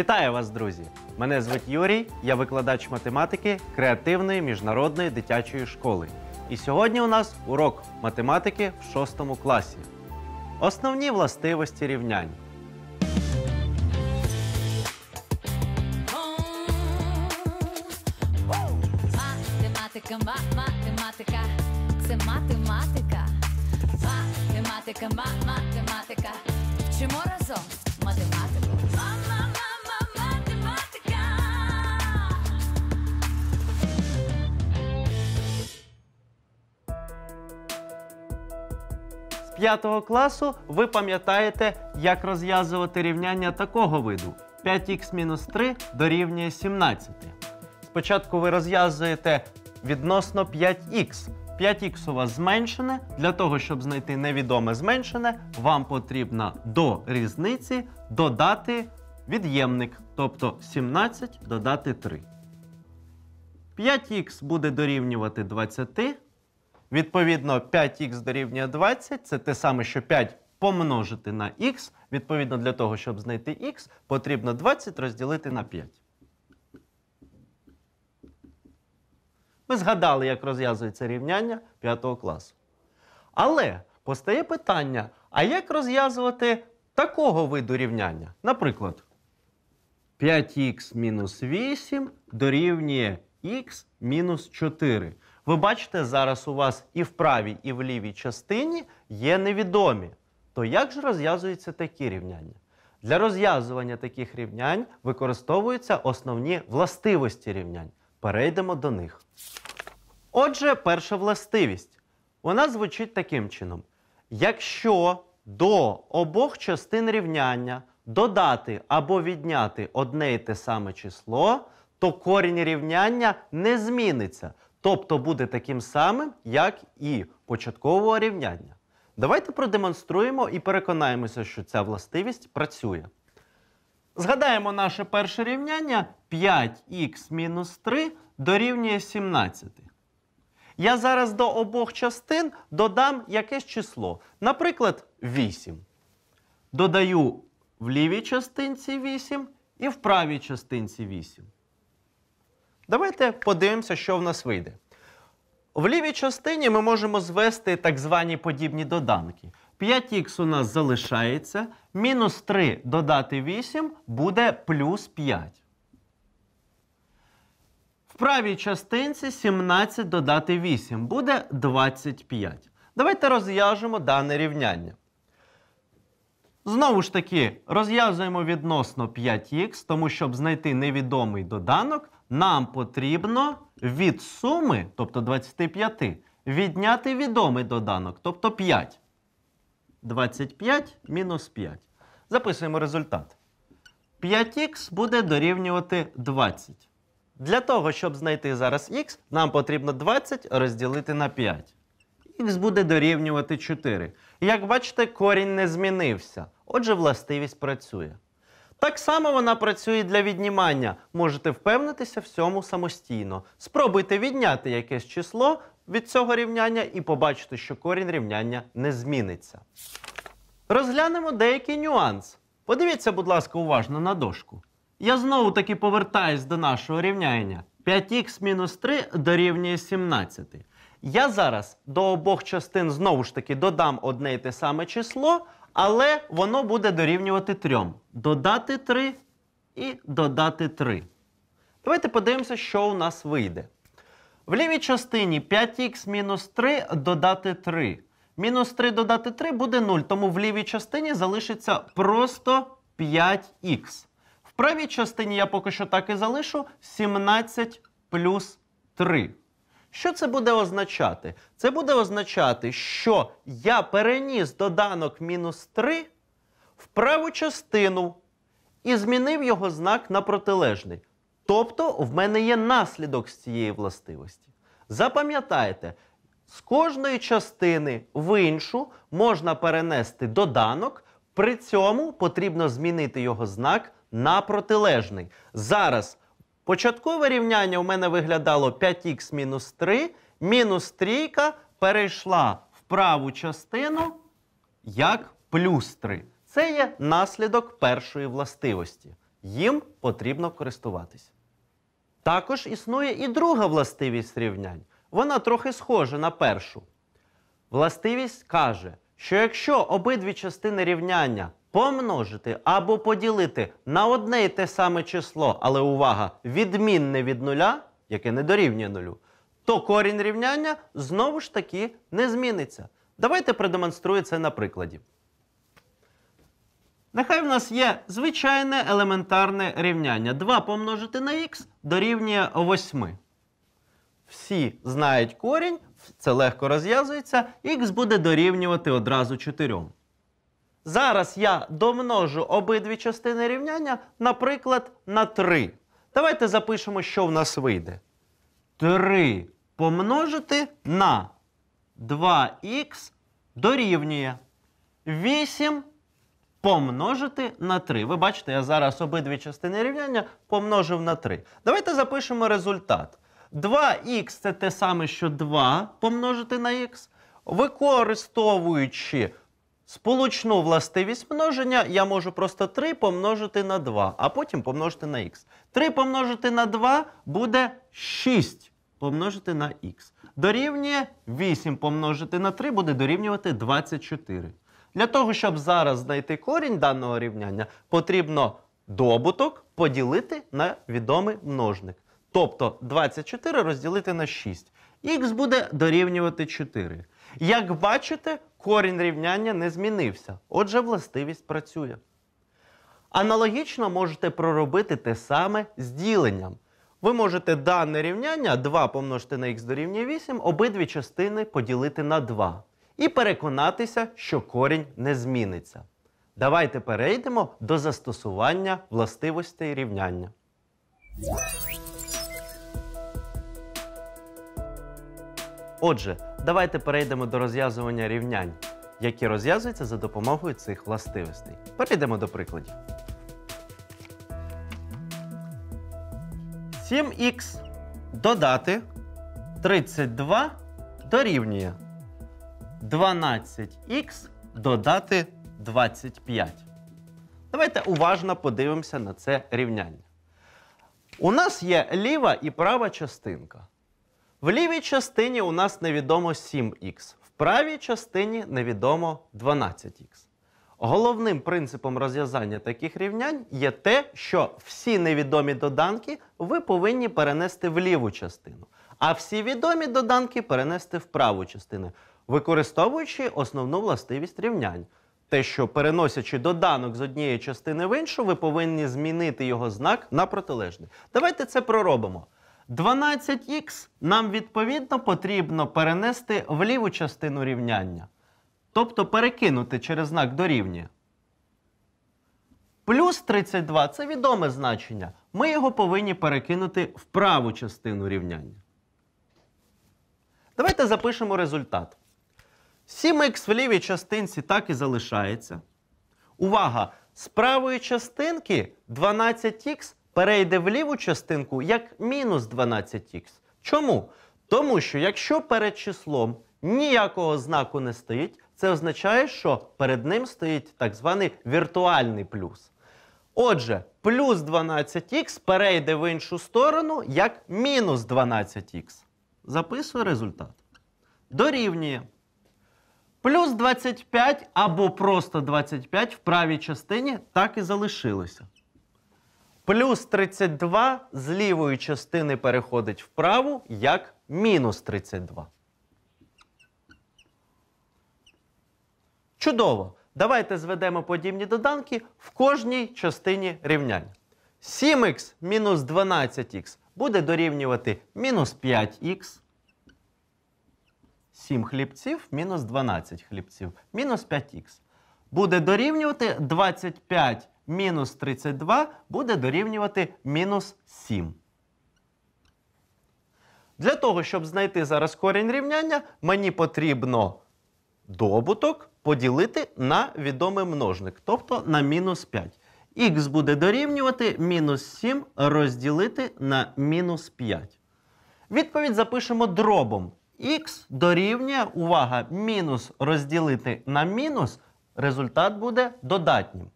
Вітаю вас, друзі! Мене звуть Юрій, я викладач математики креативної міжнародної дитячої школи. І сьогодні у нас урок математики в шостому класі. Основні властивості рівнянь. Математика, математика, це математика. Математика, математика. Вчимо разом. 5 класу ви пам'ятаєте, як розв'язувати рівняння такого виду. 5х-3 дорівнює 17. Спочатку ви розв'язуєте відносно 5х. 5х у вас зменшене. Для того, щоб знайти невідоме зменшене, вам потрібно до різниці додати від'ємник, тобто 17 додати 3. 5х буде дорівнювати 20. Відповідно, 5х дорівнює 20 це те саме, що 5 помножити на х. Відповідно, для того, щоб знайти х, потрібно 20 розділити на 5. Ми згадали, як розв'язується рівняння 5 класу. Але постає питання: а як розв'язувати такого виду рівняння? Наприклад, 5х мінус 8 дорівнює х мінус 4. Ви бачите, зараз у вас і в правій, і в лівій частині є невідомі. То як же розв'язуються такі рівняння? Для розв'язування таких рівнянь використовуються основні властивості рівнянь. Перейдемо до них. Отже, перша властивість. Вона звучить таким чином: якщо до обох частин рівняння додати або відняти одне і те саме число, то корінь рівняння не зміниться тобто буде таким самим, як і початкового рівняння. Давайте продемонструємо і переконаємося, що ця властивість працює. Згадаємо наше перше рівняння 5х-3 мінус дорівнює 17. Я зараз до обох частин додам якесь число. Наприклад, 8. Додаю в лівій частинці 8 і в правій частинці 8. Давайте подивимося, що в нас вийде. В лівій частині ми можемо звести так звані подібні доданки. 5х у нас залишається. Мінус 3 додати 8 буде плюс 5. В правій частинці 17 додати 8 буде 25. Давайте розв'яжемо дане рівняння. Знову ж таки, розв'язуємо відносно 5х, тому щоб знайти невідомий доданок, нам потрібно від суми, тобто 25, відняти відомий доданок, тобто 5. 25 мінус 5. Записуємо результат. 5х буде дорівнювати 20. Для того, щоб знайти зараз х, нам потрібно 20 розділити на 5. Х буде дорівнювати 4. Як бачите, корінь не змінився. Отже, властивість працює. Так само вона працює для віднімання. Можете впевнитися в цьому самостійно. Спробуйте відняти якесь число від цього рівняння і побачите, що корінь рівняння не зміниться. Розглянемо деякий нюанс. Подивіться, будь ласка, уважно на дошку. Я знову таки повертаюсь до нашого рівняння. 5х-3 мінус дорівнює 17. Я зараз до обох частин знову ж таки додам одне й те саме число. Але воно буде дорівнювати 3. Додати 3 і додати 3. Давайте подивимося, що у нас вийде. В лівій частині 5х мінус 3 додати 3. Мінус 3 додати 3 буде 0, тому в лівій частині залишиться просто 5х. В правій частині я поки що так і залишу 17 плюс 3. Що це буде означати? Це буде означати, що я переніс доданок мінус 3 в праву частину і змінив його знак на протилежний. Тобто, в мене є наслідок з цієї властивості. Запам'ятайте, з кожної частини в іншу можна перенести доданок, при цьому потрібно змінити його знак на протилежний. Зараз Початкове рівняння у мене виглядало 5х мінус 3, мінус трійка перейшла в праву частину як плюс 3. Це є наслідок першої властивості. Їм потрібно користуватись. Також існує і друга властивість рівнянь. Вона трохи схожа на першу. Властивість каже, що якщо обидві частини рівняння помножити або поділити на одне і те саме число, але увага, відмінне від нуля, яке не дорівнює нулю, то корінь рівняння знову ж таки не зміниться. Давайте продемонструю це на прикладі. Нехай в нас є звичайне елементарне рівняння. 2 помножити на х дорівнює 8. Всі знають корінь, це легко розв'язується, х буде дорівнювати одразу 4. Зараз я домножу обидві частини рівняння, наприклад, на 3. Давайте запишемо, що в нас вийде. 3 помножити на 2х дорівнює 8 помножити на 3. Ви бачите, я зараз обидві частини рівняння помножив на 3. Давайте запишемо результат. 2х це те саме, що 2 помножити на х. Використовуючи Сполучну властивість множення я можу просто 3 помножити на 2, а потім помножити на х. 3 помножити на 2 буде 6 помножити на х. Дорівнює 8 помножити на 3 буде дорівнювати 24. Для того, щоб зараз знайти корінь даного рівняння, потрібно добуток поділити на відомий множник. Тобто 24 розділити на 6. Х буде дорівнювати 4. Як бачите, корінь рівняння не змінився, отже, властивість працює. Аналогічно можете проробити те саме з діленням. Ви можете дане рівняння 2 помножити на х дорівнює 8, обидві частини поділити на 2 і переконатися, що корінь не зміниться. Давайте перейдемо до застосування властивостей рівняння. Отже, давайте перейдемо до розв'язування рівнянь, які розв'язуються за допомогою цих властивостей. Перейдемо до прикладів. 7х додати 32 дорівнює 12х додати 25. Давайте уважно подивимося на це рівняння. У нас є ліва і права частинка. В лівій частині у нас невідомо 7х, в правій частині невідомо 12х. Головним принципом розв'язання таких рівнянь є те, що всі невідомі доданки ви повинні перенести в ліву частину, а всі відомі доданки перенести в праву частину, використовуючи основну властивість рівнянь. Те, що переносячи доданок з однієї частини в іншу, ви повинні змінити його знак на протилежний. Давайте це проробимо. 12х нам відповідно потрібно перенести в ліву частину рівняння. Тобто перекинути через знак дорівнює. Плюс 32 це відоме значення. Ми його повинні перекинути в праву частину рівняння. Давайте запишемо результат. 7х в лівій частинці так і залишається. Увага! З правої частинки 12х перейде в ліву частинку як мінус 12х. Чому? Тому що якщо перед числом ніякого знаку не стоїть, це означає, що перед ним стоїть так званий віртуальний плюс. Отже, плюс 12х перейде в іншу сторону як мінус 12х. Записую результат. Дорівнює. Плюс 25 або просто 25 в правій частині так і залишилося. Плюс 32 з лівої частини переходить вправу як мінус 32. Чудово! Давайте зведемо подібні доданки в кожній частині рівняння. 7х мінус 12х буде дорівнювати мінус 5х. 7 хлібців мінус 12 хлібців мінус 5х. Буде дорівнювати 25 мінус 32 буде дорівнювати мінус 7. Для того, щоб знайти зараз корінь рівняння, мені потрібно добуток поділити на відомий множник, тобто на мінус 5. Х буде дорівнювати мінус 7 розділити на мінус 5. Відповідь запишемо дробом. Х дорівнює, увага, мінус розділити на мінус, результат буде додатнім.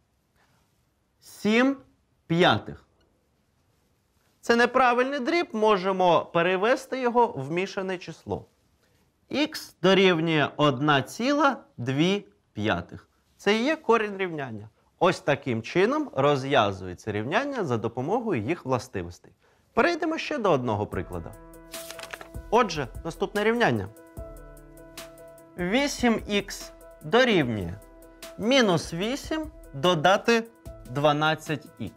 7 п'ятих. Це неправильний дріб. Можемо перевести його в мішане число. Х дорівнює 1,2 п'ятих. Це і є корінь рівняння. Ось таким чином розв'язується рівняння за допомогою їх властивостей. Перейдемо ще до одного прикладу. Отже, наступне рівняння. 8х дорівнює мінус 8 додати 12X.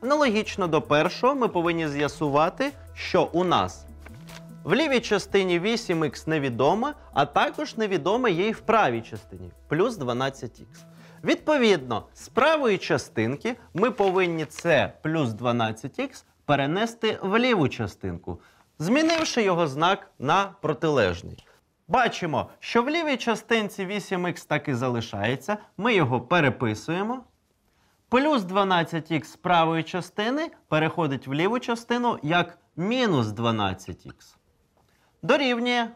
Аналогічно до першого, ми повинні з'ясувати, що у нас в лівій частині 8х невідоме, а також невідоме є і в правій частині плюс 12х. Відповідно, з правої частинки ми повинні це плюс 12х перенести в ліву частинку, змінивши його знак на протилежний. Бачимо, що в лівій частинці 8х так і залишається. Ми його переписуємо. Плюс 12х з правої частини переходить в ліву частину як мінус 12х. Дорівнює.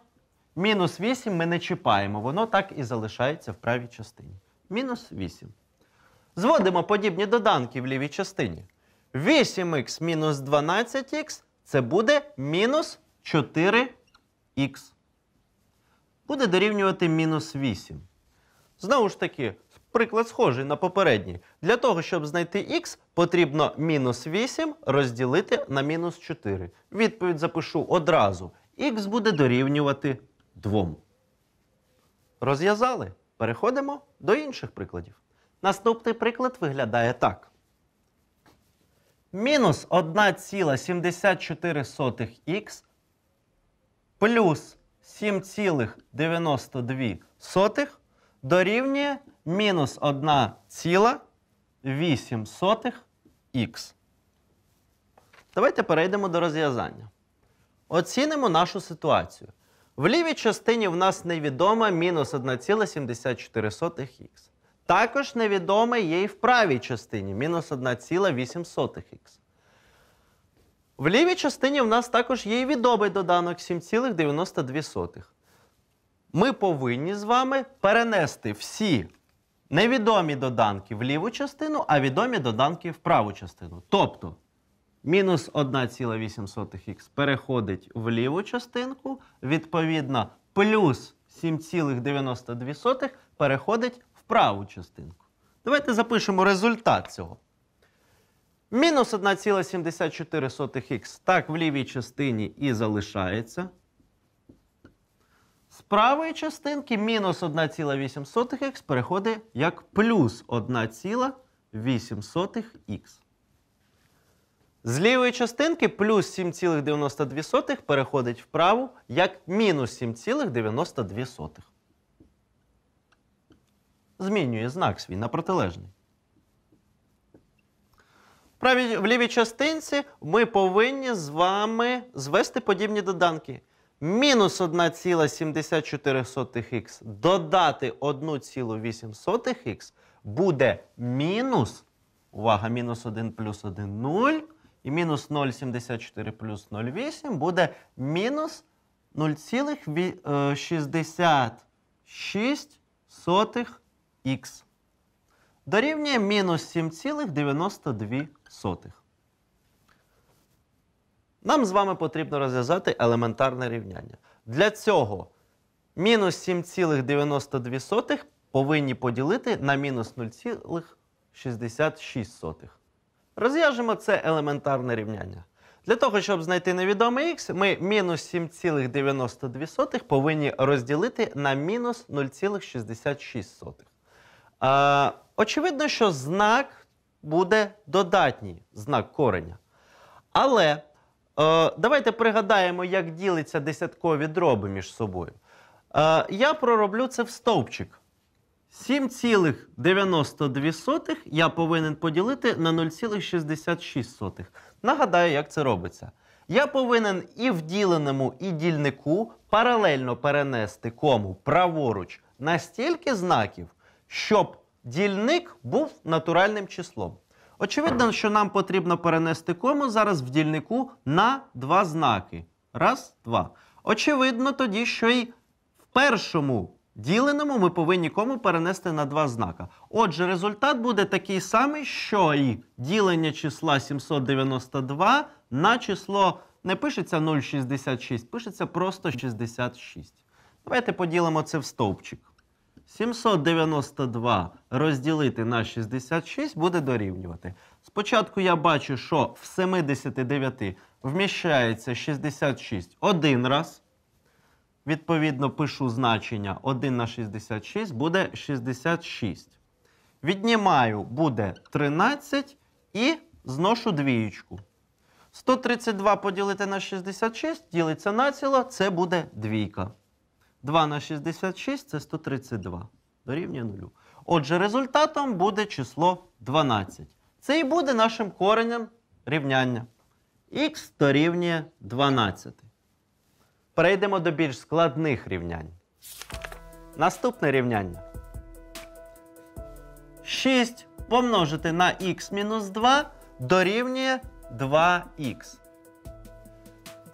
Мінус 8 ми не чіпаємо. Воно так і залишається в правій частині. Мінус 8. Зводимо подібні доданки в лівій частині. 8х мінус 12х це буде мінус 4х буде дорівнювати мінус 8. Знову ж таки, приклад схожий на попередній. Для того, щоб знайти х, потрібно мінус 8 розділити на мінус 4. Відповідь запишу одразу. Х буде дорівнювати 2. Розв'язали. Переходимо до інших прикладів. Наступний приклад виглядає так. Мінус 1,74х плюс 7,92 дорівнює мінус 1,8х. Давайте перейдемо до розв'язання. Оцінимо нашу ситуацію. В лівій частині в нас невідома мінус 1,74х. Також невідоме є і в правій частині мінус 1,8х. В лівій частині в нас також є і відомий доданок 7,92. Ми повинні з вами перенести всі невідомі доданки в ліву частину, а відомі доданки в праву частину. Тобто мінус 1,8х переходить в ліву частинку, відповідно, плюс 7,92 переходить в праву частинку. Давайте запишемо результат цього. Мінус 1,74х так в лівій частині і залишається. З правої частинки мінус 1,8х переходить як плюс 1,8х. З лівої частинки плюс 7,92 переходить вправу як мінус 7,92. Змінює знак свій на протилежний правій, в лівій частинці ми повинні з вами звести подібні доданки. Мінус 1,74х додати 1,08х буде мінус. Увага, мінус 1 плюс 1 0. І мінус 0,74 плюс 0,8 буде мінус 0,66х. Е, Дорівнює мінус 7,92 сотих. Нам з вами потрібно розв'язати елементарне рівняння. Для цього мінус 7,92 повинні поділити на мінус 0,66. Розв'яжемо це елементарне рівняння. Для того, щоб знайти невідомий х, ми мінус 7,92 повинні розділити на мінус 0,66. Очевидно, що знак буде додатній знак кореня. Але е, давайте пригадаємо, як ділиться десяткові дроби між собою. Е, я пророблю це в стовпчик. 7,92 я повинен поділити на 0,66. Нагадаю, як це робиться. Я повинен і в діленому, і дільнику паралельно перенести кому праворуч настільки знаків, щоб Дільник був натуральним числом. Очевидно, що нам потрібно перенести кому зараз в дільнику на два знаки. Раз, два. Очевидно, тоді, що і в першому діленому ми повинні кому перенести на два знака. Отже, результат буде такий самий, що і ділення числа 792 на число не пишеться 0,66, пишеться просто 66. Давайте поділимо це в стовпчик. 792 розділити на 66 буде дорівнювати. Спочатку я бачу, що в 79 вміщається 66 один раз. Відповідно, пишу значення 1 на 66 буде 66. Віднімаю буде 13 і зношу двієчку. 132 поділити на 66 ділиться на ціло, це буде двійка. 2 на 66 це 132. Дорівнює 0. Отже, результатом буде число 12. Це і буде нашим коренем рівняння. Х дорівнює 12. Перейдемо до більш складних рівнянь. Наступне рівняння. 6 помножити на х мінус 2 дорівнює 2х.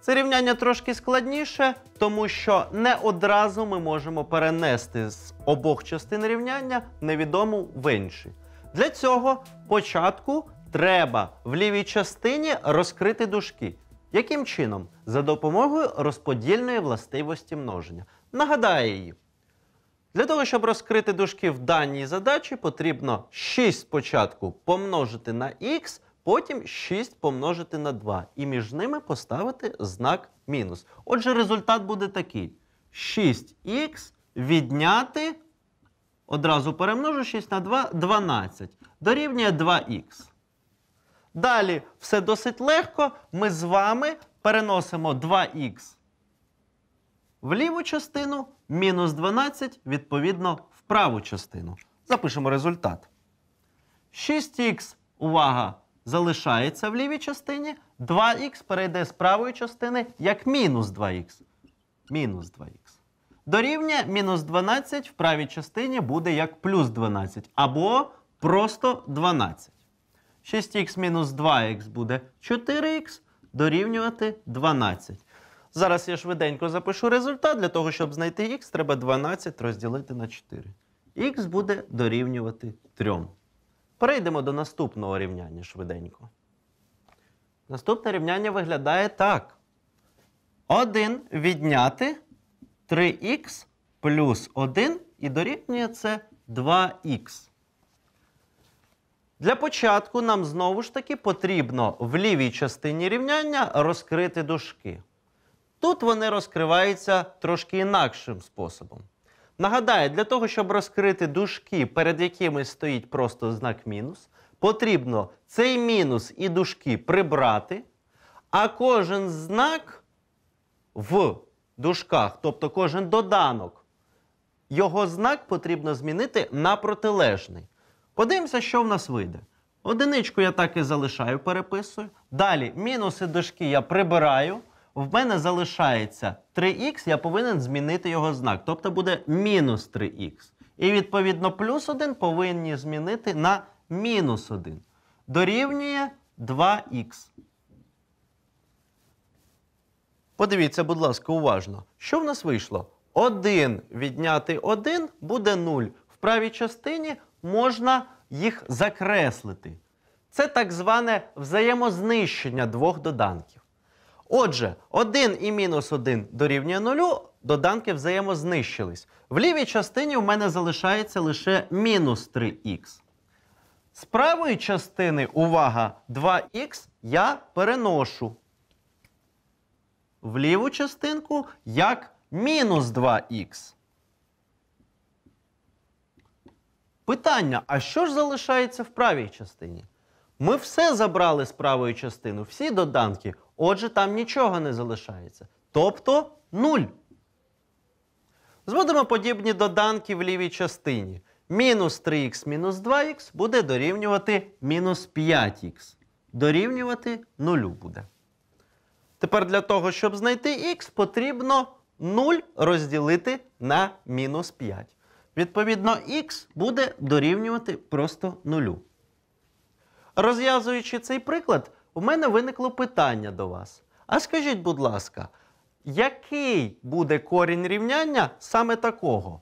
Це рівняння трошки складніше, тому що не одразу ми можемо перенести з обох частин рівняння невідому в інші. Для цього початку треба в лівій частині розкрити дужки. Яким чином? За допомогою розподільної властивості множення. Нагадаю її. Для того, щоб розкрити дужки в даній задачі, потрібно 6 спочатку помножити на х, Потім 6 помножити на 2. І між ними поставити знак мінус. Отже, результат буде такий: 6х відняти. Одразу перемножу 6 на 2 12. Дорівнює 2х. Далі все досить легко. Ми з вами переносимо 2х в ліву частину, мінус 12, відповідно, в праву частину. Запишемо результат. 6х, увага! залишається в лівій частині. 2х перейде з правої частини як мінус 2х. Мінус 2х. Дорівнює мінус 12 в правій частині буде як плюс 12. Або просто 12. 6х мінус 2х буде 4х дорівнювати 12. Зараз я швиденько запишу результат. Для того, щоб знайти х, треба 12 розділити на 4. Х буде дорівнювати 3. Перейдемо до наступного рівняння швиденько. Наступне рівняння виглядає так. 1 відняти 3х плюс 1 і дорівнює це 2х. Для початку нам знову ж таки потрібно в лівій частині рівняння розкрити дужки. Тут вони розкриваються трошки інакшим способом. Нагадаю, для того, щоб розкрити дужки, перед якими стоїть просто знак мінус, потрібно цей мінус і дужки прибрати, а кожен знак в дужках, тобто кожен доданок, його знак потрібно змінити на протилежний. Подивимося, що в нас вийде. Одиничку я так і залишаю, переписую. Далі мінуси дужки я прибираю в мене залишається 3х, я повинен змінити його знак. Тобто буде мінус 3х. І відповідно плюс 1 повинні змінити на мінус 1. Дорівнює 2х. Подивіться, будь ласка, уважно. Що в нас вийшло? 1 відняти 1 буде 0. В правій частині можна їх закреслити. Це так зване взаємознищення двох доданків. Отже, 1 і мінус 1 дорівнює 0, доданки взаємознищились. В лівій частині в мене залишається лише мінус 3х. З правої частини, увага, 2х я переношу. В ліву частинку як мінус 2х. Питання: а що ж залишається в правій частині? Ми все забрали з правої частини, всі доданки. Отже, там нічого не залишається. Тобто 0. Зводимо подібні доданки в лівій частині. Мінус 3х мінус 2х буде дорівнювати мінус 5х. Дорівнювати 0 буде. Тепер для того, щоб знайти х, потрібно 0 розділити на мінус 5. Відповідно, х буде дорівнювати просто 0. Розв'язуючи цей приклад, у мене виникло питання до вас. А скажіть, будь ласка, який буде корінь рівняння саме такого?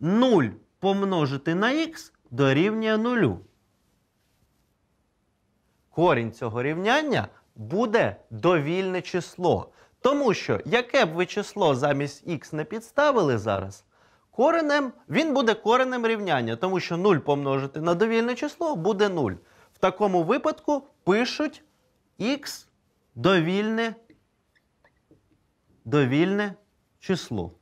0 помножити на х дорівнює 0. Корінь цього рівняння буде довільне число. Тому що, яке б ви число замість х не підставили зараз, коренем, він буде коренем рівняння, тому що 0 помножити на довільне число буде 0. В такому випадку пишуть Х довільне довільне число.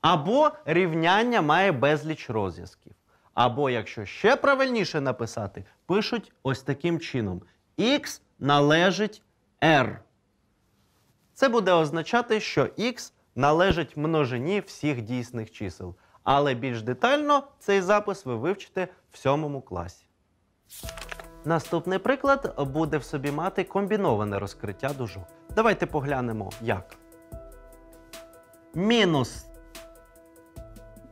Або рівняння має безліч розв'язків. Або, якщо ще правильніше написати, пишуть ось таким чином: x належить R. Це буде означати, що x належить множині всіх дійсних чисел. Але більш детально цей запис ви вивчите в сьомому класі. Наступний приклад буде в собі мати комбіноване розкриття дужок. Давайте поглянемо як. Мінус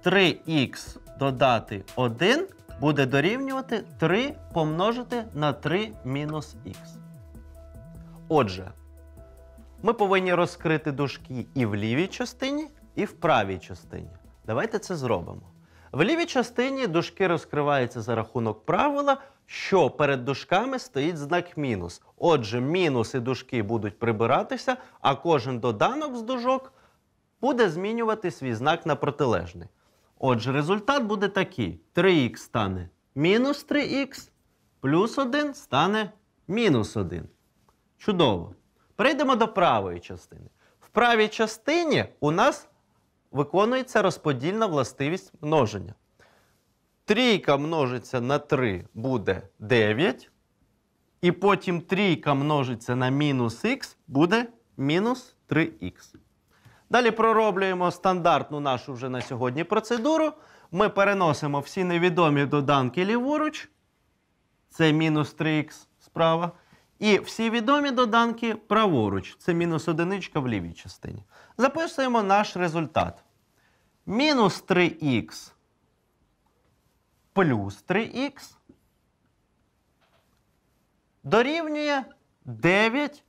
3х додати 1 буде дорівнювати 3 помножити на 3 мінус х. Отже, ми повинні розкрити дужки і в лівій частині, і в правій частині. Давайте це зробимо. В лівій частині дужки розкриваються за рахунок правила, що перед дужками стоїть знак мінус. Отже, мінус і дужки будуть прибиратися, а кожен доданок з дужок буде змінювати свій знак на протилежний. Отже, результат буде такий: 3х стане мінус 3х, плюс 1 стане мінус 1. Чудово. Перейдемо до правої частини. В правій частині у нас виконується розподільна властивість множення. Трійка множиться на 3 буде 9. І потім трійка множиться на мінус х буде мінус 3х. Далі пророблюємо стандартну нашу вже на сьогодні процедуру. Ми переносимо всі невідомі доданки ліворуч. Це мінус 3х справа. І всі відомі доданки праворуч. Це мінус одиничка в лівій частині. Записуємо наш результат. Мінус 3х плюс 3х дорівнює 9.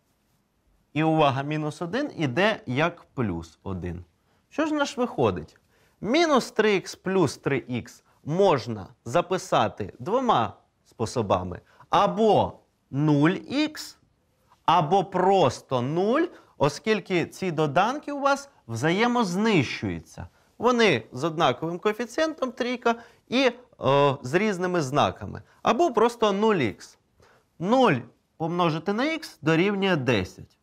І увага, мінус 1 іде як плюс 1. Що ж наш виходить? Мінус 3х плюс 3х можна записати двома способами. Або 0х або просто 0, оскільки ці доданки у вас взаємознищуються. Вони з однаковим коефіцієнтом трійка і о, е, з різними знаками. Або просто 0х. 0 помножити на х дорівнює 10.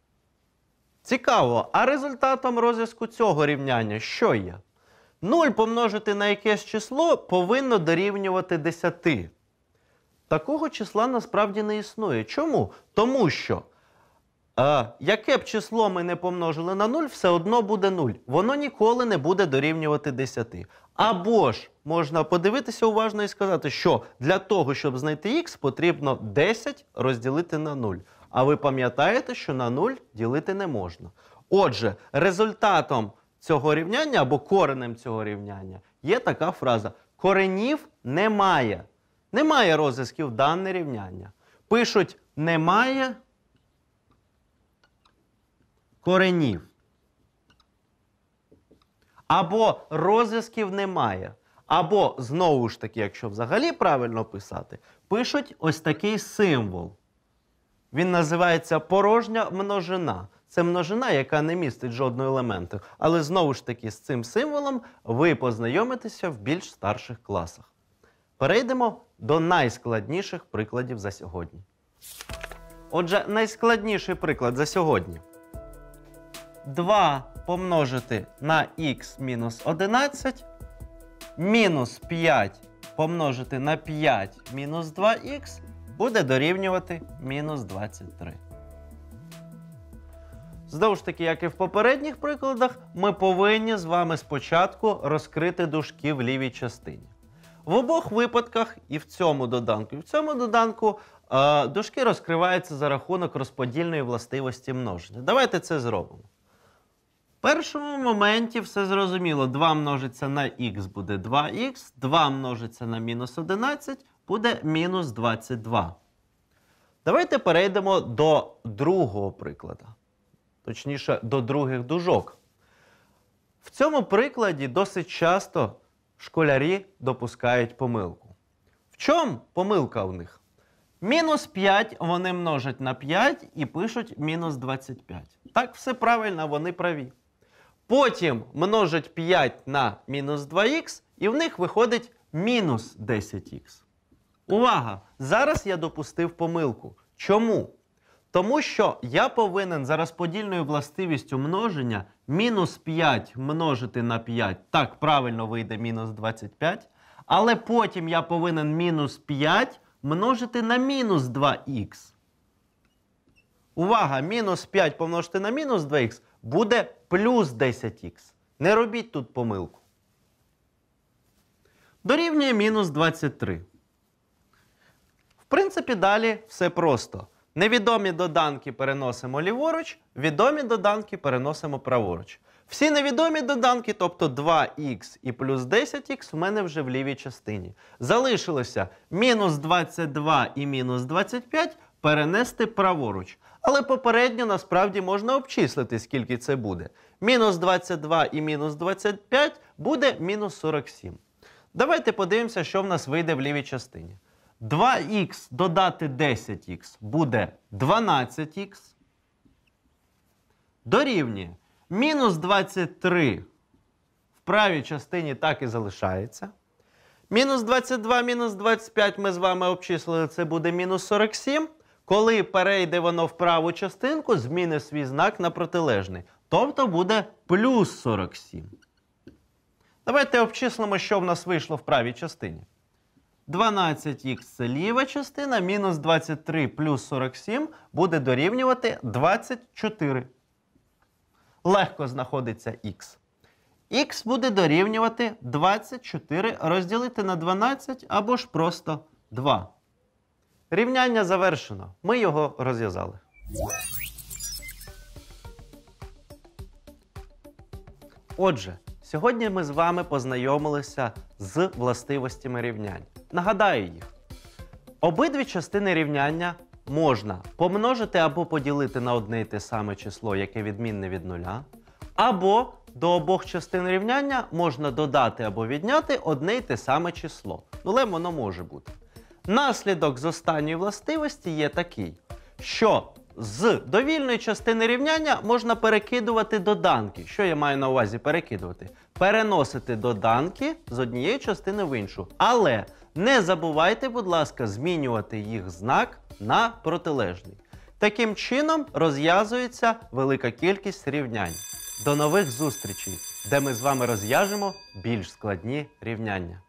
Цікаво, а результатом розв'язку цього рівняння що є? 0 помножити на якесь число повинно дорівнювати 10. Такого числа насправді не існує. Чому? Тому що е, яке б число ми не помножили на 0, все одно буде 0. Воно ніколи не буде дорівнювати 10. Або ж можна подивитися уважно і сказати, що для того, щоб знайти х, потрібно 10 розділити на 0. А ви пам'ятаєте, що на 0 ділити не можна. Отже, результатом цього рівняння або коренем цього рівняння є така фраза: коренів немає. Немає розв'язків дане рівняння. Пишуть немає коренів. Або розв'язків немає. Або, знову ж таки, якщо взагалі правильно писати, пишуть ось такий символ. Він називається порожня множина. Це множина, яка не містить жодного елементу. Але знову ж таки, з цим символом ви познайомитеся в більш старших класах. Перейдемо до найскладніших прикладів за сьогодні. Отже, найскладніший приклад за сьогодні. 2 помножити на х-11, мінус 5 помножити на 5 мінус 2х буде дорівнювати мінус 23. Знову ж таки, як і в попередніх прикладах, ми повинні з вами спочатку розкрити дужки в лівій частині. В обох випадках, і в цьому доданку, і в цьому доданку е, дошки розкриваються за рахунок розподільної властивості множення. Давайте це зробимо. В першому моменті все зрозуміло. 2 множиться на х буде 2х, 2 множиться на мінус 11 буде мінус 22. Давайте перейдемо до другого прикладу. Точніше, до других дужок. В цьому прикладі досить часто школярі допускають помилку. В чому помилка у них? Мінус 5 вони множать на 5 і пишуть мінус 25. Так, все правильно, вони праві. Потім множать 5 на мінус 2х, і в них виходить мінус 10х. Увага! Зараз я допустив помилку. Чому? Тому що я повинен за розподільною властивістю множення мінус 5 множити на 5, так правильно вийде мінус 25. Але потім я повинен мінус 5 множити на мінус 2х. Увага, мінус 5 помножити на мінус 2х буде плюс 10х. Не робіть тут помилку. Дорівнює мінус 23. В принципі, далі все просто. Невідомі доданки переносимо ліворуч, відомі доданки переносимо праворуч. Всі невідомі доданки, тобто 2х і плюс 10х, в мене вже в лівій частині. Залишилося мінус 22 і мінус 25 перенести праворуч. Але попередньо насправді можна обчислити, скільки це буде. Мінус 22 і мінус 25 буде мінус 47. Давайте подивимося, що в нас вийде в лівій частині. 2х додати 10х буде 12х. Дорівнює мінус 23 в правій частині так і залишається. Мінус 22, мінус 25 ми з вами обчислили, це буде мінус 47. Коли перейде воно в праву частинку, зміни свій знак на протилежний. Тобто буде плюс 47. Давайте обчислимо, що в нас вийшло в правій частині. 12х це ліва частина, мінус 23 плюс 47 буде дорівнювати 24. Легко знаходиться х. Х буде дорівнювати 24 розділити на 12 або ж просто 2. Рівняння завершено. Ми його розв'язали. Отже, Сьогодні ми з вами познайомилися з властивостями рівнянь. Нагадаю їх: обидві частини рівняння можна помножити або поділити на одне й те саме число, яке відмінне від нуля, або до обох частин рівняння можна додати або відняти одне й те саме число. Нулем воно може бути. Наслідок з останньої властивості є такий, що з довільної частини рівняння можна перекидувати доданки. Що я маю на увазі перекидувати? Переносити доданки з однієї частини в іншу. Але не забувайте, будь ласка, змінювати їх знак на протилежний. Таким чином розв'язується велика кількість рівнянь. До нових зустрічей, де ми з вами розв'яжемо більш складні рівняння.